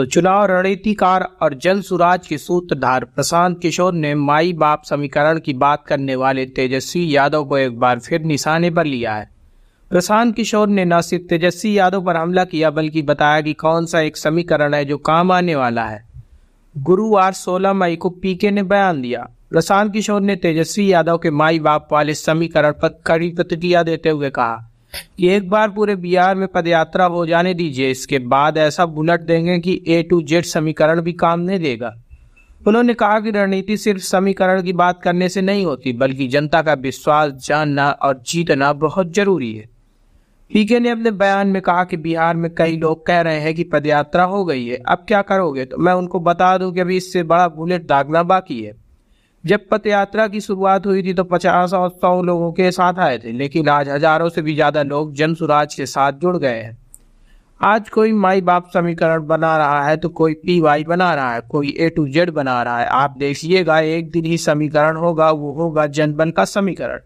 तो चुनाव रणनीतिकार और जल सुराज के सूत्रधार प्रशांत किशोर ने माई बाप समीकरण की बात करने वाले तेजस्वी यादव को एक बार फिर निशाने पर लिया है प्रशांत किशोर ने न सिर्फ तेजस्वी यादव पर हमला किया बल्कि बताया कि कौन सा एक समीकरण है जो काम आने वाला है गुरुवार 16 मई को पीके ने बयान दिया प्रशांत किशोर ने तेजस्वी यादव के माई बाप वाले समीकरण पर कड़ी प्रतिक्रिया देते हुए कहा एक बार पूरे बिहार में पदयात्रा हो जाने दीजिए इसके बाद ऐसा बुलेट देंगे कि ए टू जेड समीकरण भी काम नहीं देगा उन्होंने कहा कि रणनीति सिर्फ समीकरण की बात करने से नहीं होती बल्कि जनता का विश्वास जानना और जीतना बहुत जरूरी है पीके ने अपने बयान में कहा कि बिहार में कई लोग कह रहे हैं कि पदयात्रा हो गई है अब क्या करोगे तो मैं उनको बता दूं कि अभी इससे बड़ा बुलेट दागना बाकी है जब पद यात्रा की शुरुआत हुई थी तो पचास और सौ लोगों के साथ आए थे लेकिन आज हजारों से भी ज्यादा लोग जन सुराज के साथ जुड़ गए हैं आज कोई माई बाप समीकरण बना रहा है तो कोई पी वाई बना रहा है कोई ए टू जेड बना रहा है आप देखिएगा एक दिन ही समीकरण होगा वो होगा जनबन का समीकरण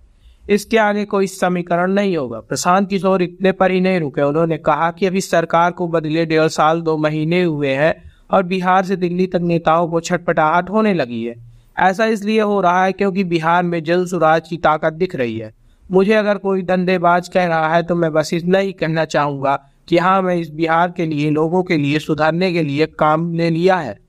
इसके आगे कोई समीकरण नहीं होगा प्रशांत किशोर इतने पर ही नहीं रुके उन्होंने कहा कि अभी सरकार को बदले डेढ़ साल दो महीने हुए हैं और बिहार से दिल्ली तक नेताओं को छटपटाहट होने लगी है ऐसा इसलिए हो रहा है क्योंकि बिहार में जल सुराज की ताकत दिख रही है मुझे अगर कोई धंधेबाज कह रहा है तो मैं बस इतना ही कहना चाहूँगा कि हाँ मैं इस बिहार के लिए लोगों के लिए सुधारने के लिए काम ने लिया है